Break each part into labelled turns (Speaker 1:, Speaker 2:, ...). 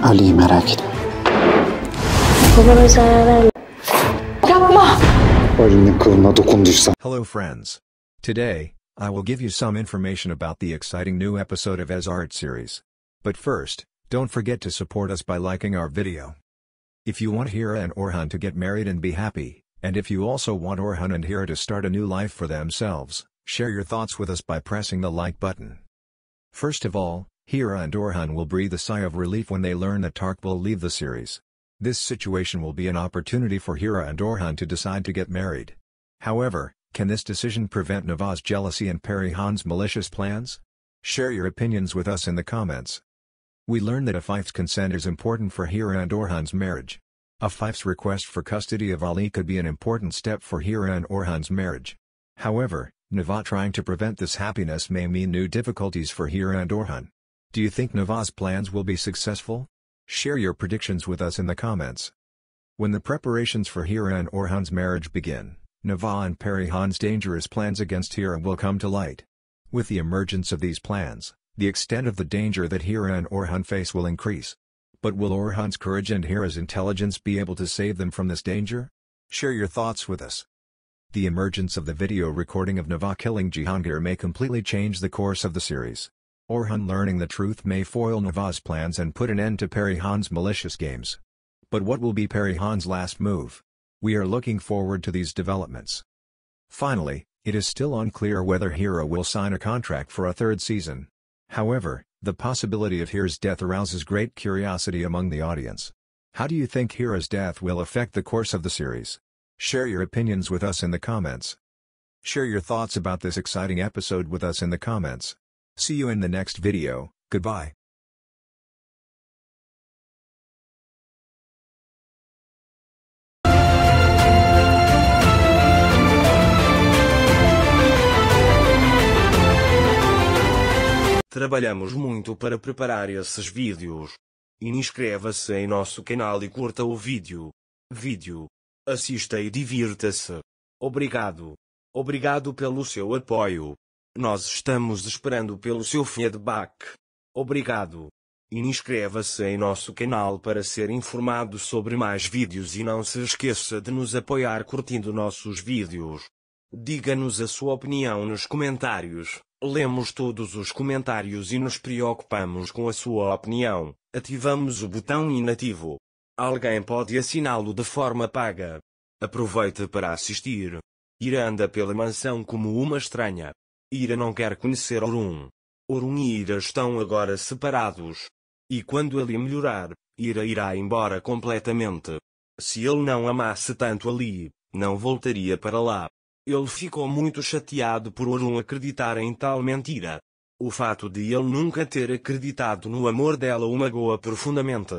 Speaker 1: Ali'yi merak etme. Yapma! kılına dokunduysan. Hello friends. Today, I will give you some information about the exciting new episode of Ez Art series. But first, don't forget to support us by liking our video. If you want Hira and Orhan to get married and be happy, and if you also want Orhan and Hira to start a new life for themselves, share your thoughts with us by pressing the like button. First of all, Hira and Orhan will breathe a sigh of relief when they learn that Tark will leave the series. This situation will be an opportunity for Hira and Orhan to decide to get married. However, can this decision prevent Navas' jealousy and Perihan's malicious plans? Share your opinions with us in the comments. We learn that Afife's consent is important for Hira and Orhan's marriage. Afife's request for custody of Ali could be an important step for Hira and Orhan's marriage. However, Nava trying to prevent this happiness may mean new difficulties for Hira and Orhan. Do you think Navas' plans will be successful? Share your predictions with us in the comments. When the preparations for Hira and Orhan's marriage begin, Nava and Perihan's dangerous plans against Hira will come to light. With the emergence of these plans, the extent of the danger that Hira and Orhan face will increase. But will Orhan's courage and Hira's intelligence be able to save them from this danger? Share your thoughts with us. The emergence of the video recording of Nava killing Jihangir may completely change the course of the series. Orhan learning the truth may foil Navas' plans and put an end to Perihan's malicious games. But what will be Perihan's last move? We are looking forward to these developments. Finally, it is still unclear whether Hero will sign a contract for a third season. However, the possibility of Hero's death arouses great curiosity among the audience. How do you think Hero's death will affect the course of the series? Share your opinions with us in the comments. Share your thoughts about this exciting episode with us in the comments. See you in the next video, goodbye.
Speaker 2: Trabalhamos muito para preparar esses vídeos. Inscreva-se em nosso canal e curta o vídeo. Vídeo. Assista e divirta-se. Obrigado. Obrigado pelo seu apoio. Nós estamos esperando pelo seu feedback. Obrigado. Inscreva-se em nosso canal para ser informado sobre mais vídeos e não se esqueça de nos apoiar curtindo nossos vídeos. Diga-nos a sua opinião nos comentários. Lemos todos os comentários e nos preocupamos com a sua opinião. Ativamos o botão inativo. Alguém pode assiná-lo de forma paga. Aproveite para assistir. Iranda pela mansão como uma estranha. Ira não quer conhecer Orun. Orun e Ira estão agora separados. E quando ele melhorar, Ira irá embora completamente. Se ele não amasse tanto ali, não voltaria para lá. Ele ficou muito chateado por Orun acreditar em tal mentira. O fato de ele nunca ter acreditado no amor dela o magoa profundamente.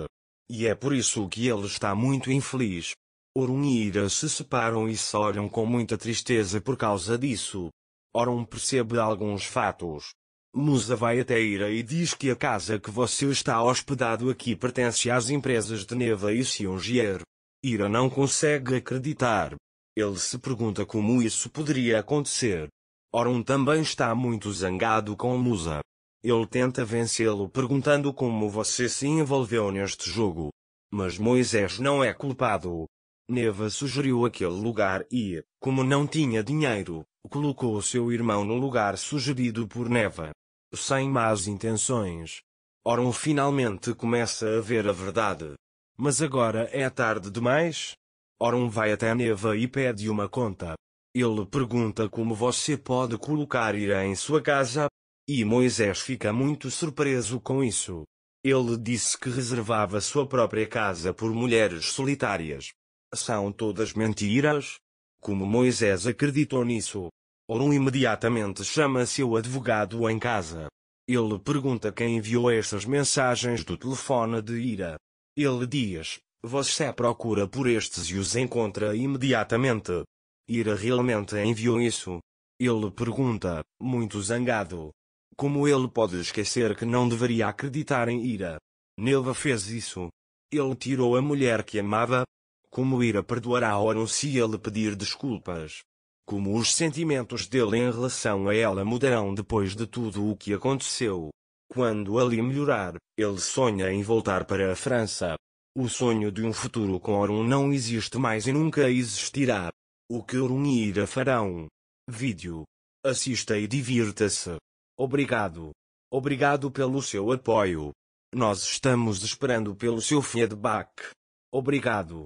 Speaker 2: E é por isso que ele está muito infeliz. Orun e Ira se separam e se olham com muita tristeza por causa disso, Ora um percebe alguns fatos. Musa vai até Ira e diz que a casa que você está hospedado aqui pertence às empresas de Neva e Siongier. Ira não consegue acreditar. Ele se pergunta como isso poderia acontecer. Orun também está muito zangado com Musa. Ele tenta vencê-lo perguntando como você se envolveu neste jogo. Mas Moisés não é culpado. Neva sugeriu aquele lugar e, como não tinha dinheiro, colocou seu irmão no lugar sugerido por Neva. Sem más intenções. Oron finalmente começa a ver a verdade. Mas agora é tarde demais? Oron vai até Neva e pede uma conta. Ele pergunta como você pode colocar Ira em sua casa. E Moisés fica muito surpreso com isso. Ele disse que reservava sua própria casa por mulheres solitárias. São todas mentiras? Como Moisés acreditou nisso? Orum imediatamente chama seu advogado em casa. Ele pergunta quem enviou estas mensagens do telefone de Ira. Ele diz: Você procura por estes e os encontra imediatamente. Ira realmente enviou isso? Ele pergunta, muito zangado. Como ele pode esquecer que não deveria acreditar em Ira? Neva fez isso. Ele tirou a mulher que amava, como ira perdoará Orun se ele pedir desculpas. Como os sentimentos dele em relação a ela mudarão depois de tudo o que aconteceu. Quando ali melhorar, ele sonha em voltar para a França. O sonho de um futuro com Orun não existe mais e nunca existirá. O que Orun e Ira farão? Vídeo. Assista e divirta-se. Obrigado. Obrigado pelo seu apoio. Nós estamos esperando pelo seu feedback. Obrigado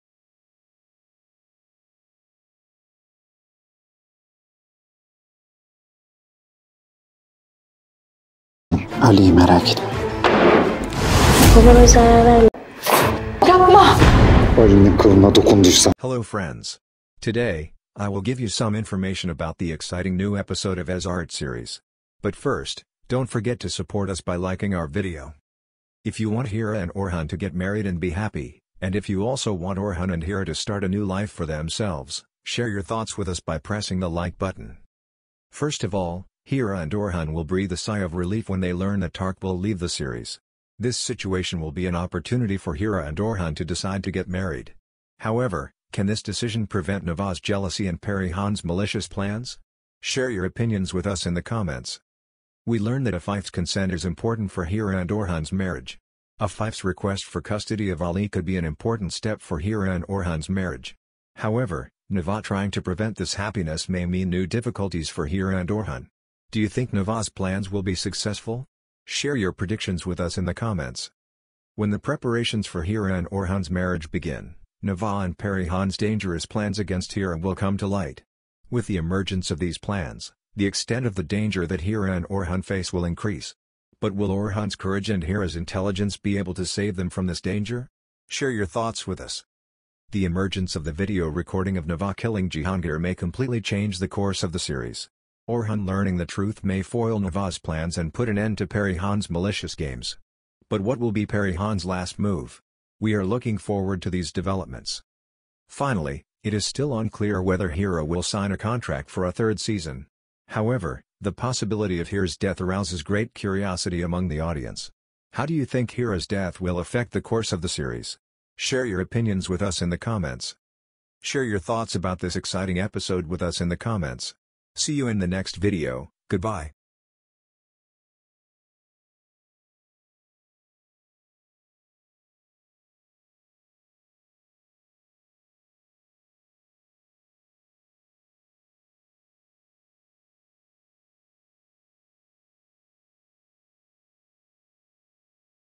Speaker 2: merak
Speaker 1: zarar verme. Yapma! Ali'nin kılına dokunduysan. Hello friends. Today, I will give you some information about the exciting new episode of Ez Art series. But first, don't forget to support us by liking our video. If you want Hira and Orhan to get married and be happy, and if you also want Orhan and Hira to start a new life for themselves, share your thoughts with us by pressing the like button. First of all, Hira and Orhan will breathe a sigh of relief when they learn that Tark will leave the series. This situation will be an opportunity for Hira and Orhan to decide to get married. However, can this decision prevent Navas' jealousy and Perihan's malicious plans? Share your opinions with us in the comments. We learn that Afife's consent is important for Hira and Orhan's marriage. Afife's request for custody of Ali could be an important step for Hira and Orhan's marriage. However, Nava trying to prevent this happiness may mean new difficulties for Hira and Orhan. Do you think Navas plans will be successful? Share your predictions with us in the comments. When the preparations for Hira and Orhan's marriage begin, Nava and Perihan's dangerous plans against Hira will come to light. With the emergence of these plans, the extent of the danger that Hira and Orhan face will increase. But will Orhan's courage and Hira's intelligence be able to save them from this danger? Share your thoughts with us. The emergence of the video recording of Nava killing Jihangir may completely change the course of the series. Orhan learning the truth may foil Navas plans and put an end to Perihan's malicious games. But what will be Perihan's last move? We are looking forward to these developments. Finally, it is still unclear whether Hero will sign a contract for a third season. However, the possibility of Hero's death arouses great curiosity among the audience. How do you think Hero's death will affect the course of the series? Share your opinions with us in the comments. Share your thoughts about this exciting episode with us in the comments. See you in the next video, goodbye.